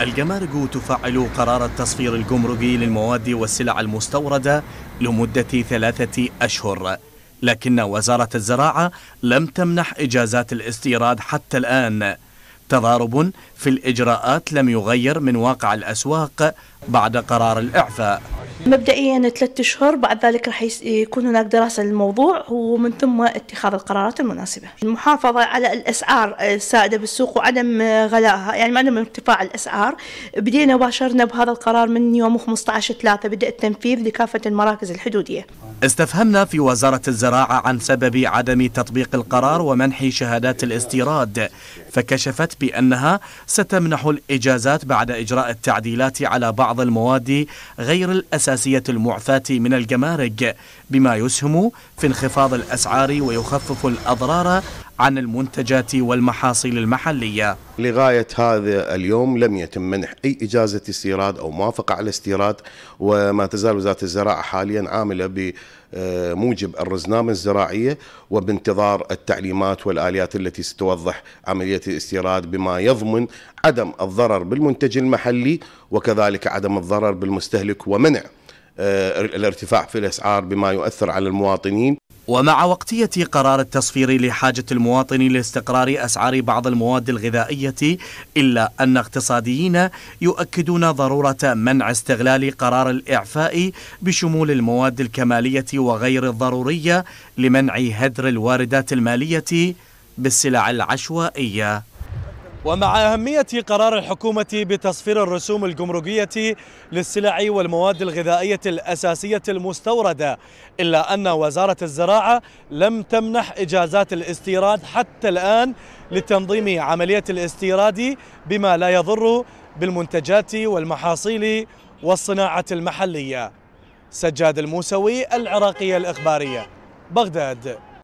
الجمارك تفعل قرار التصفير الجمركي للمواد والسلع المستوردة لمدة ثلاثة أشهر لكن وزارة الزراعة لم تمنح إجازات الاستيراد حتى الآن تضارب في الإجراءات لم يغير من واقع الأسواق بعد قرار الإعفاء مبدئيا ثلاثة أشهر بعد ذلك راح يكون هناك دراسة للموضوع ومن ثم اتخاذ القرارات المناسبة المحافظة على الأسعار السائدة بالسوق وعدم غلائها يعني عدم ارتفاع الأسعار بدينا باشرنا بهذا القرار من يوم 15 3 بدأ التنفيذ لكافة المراكز الحدودية استفهمنا في وزارة الزراعة عن سبب عدم تطبيق القرار ومنح شهادات الاستيراد فكشفت بأنها ستمنح الإجازات بعد إجراء التعديلات على بعض المواد غير الأساسية حساسية المعفاة من الجمارك بما يسهم في انخفاض الأسعار ويخفف الأضرار عن المنتجات والمحاصيل المحلية لغاية هذا اليوم لم يتم منح أي إجازة استيراد أو موافقة على استيراد وما تزال وزارة الزراعة حاليا عاملة ب موجب الرزنامة الزراعية وبانتظار التعليمات والآليات التي ستوضح عملية الاستيراد بما يضمن عدم الضرر بالمنتج المحلي وكذلك عدم الضرر بالمستهلك ومنع آه، الارتفاع في الأسعار بما يؤثر على المواطنين ومع وقتية قرار التصفير لحاجة المواطن لاستقرار أسعار بعض المواد الغذائية إلا أن اقتصاديين يؤكدون ضرورة منع استغلال قرار الإعفاء بشمول المواد الكمالية وغير الضرورية لمنع هدر الواردات المالية بالسلع العشوائية ومع أهمية قرار الحكومة بتصفير الرسوم الجمركية للسلع والمواد الغذائية الأساسية المستوردة إلا أن وزارة الزراعة لم تمنح إجازات الاستيراد حتى الآن لتنظيم عملية الاستيراد بما لا يضر بالمنتجات والمحاصيل والصناعة المحلية سجاد الموسوي العراقية الإخبارية بغداد